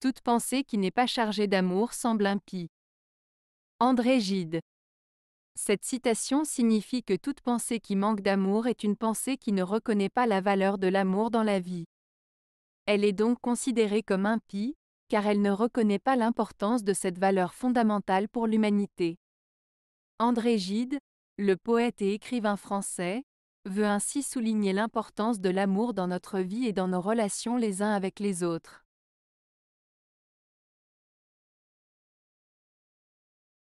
Toute pensée qui n'est pas chargée d'amour semble impie. André Gide. Cette citation signifie que toute pensée qui manque d'amour est une pensée qui ne reconnaît pas la valeur de l'amour dans la vie. Elle est donc considérée comme impie, car elle ne reconnaît pas l'importance de cette valeur fondamentale pour l'humanité. André Gide, le poète et écrivain français, veut ainsi souligner l'importance de l'amour dans notre vie et dans nos relations les uns avec les autres.